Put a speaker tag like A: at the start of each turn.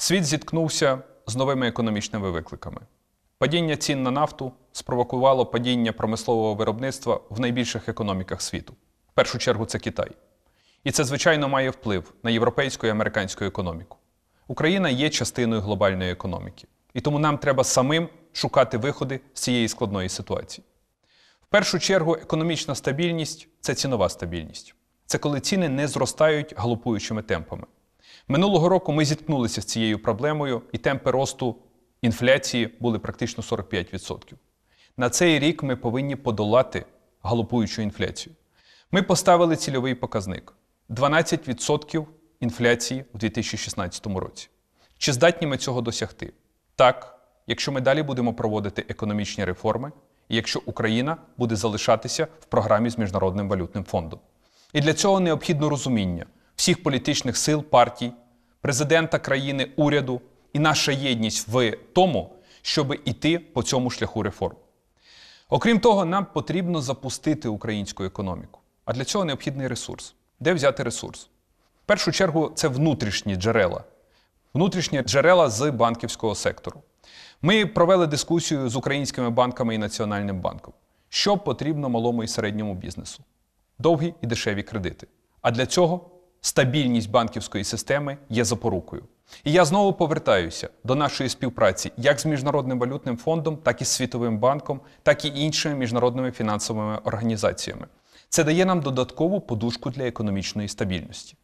A: Світ зіткнувся з новими економічними викликами. Падіння цін на нафту спровокувало падіння промислового виробництва в найбільших економіках світу. В першу чергу це Китай. І це, звичайно, має вплив на європейську і американську економіку. Україна є частиною глобальної економіки, і тому нам треба самим шукати виходи з цієї складної ситуації. В першу чергу, економічна стабільність це цінова стабільність. Це коли ціни не зростають галопуючими темпами. Минулого року ми зіткнулися з цією проблемою, і темпи росту інфляції були практично 45%. На цей рік ми повинні подолати галопуючу інфляцію. Ми поставили цільовий показник 12% інфляції у 2016 році. Чи здатні ми цього досягти? Так, якщо ми далі будемо проводити економічні реформи, і якщо Україна буде залишатися в програмі з Міжнародним валютним фондом. І для цього необхідно розуміння всіх політичних сил, партій, президента країни, уряду і наша єдність в тому, щоб іти по цьому шляху реформ. Окрім того, нам потрібно запустити українську економіку. А для цього необхідний ресурс. Де взяти ресурс? В першу чергу це внутрішні джерела, внутрішні джерела з банківського сектору. Ми провели дискусію з українськими банками і Національним банком, що потрібно малому і середньому бізнесу довгі і дешеві кредити. А для цього стабільність банківської системи є запорукою. І я знову повертаюся до нашої співпраці як з Міжнародним валютним фондом, так і з Світовим банком, так і іншими міжнародними фінансовими організаціями. Це дає нам додаткову подушку для економічної стабільності.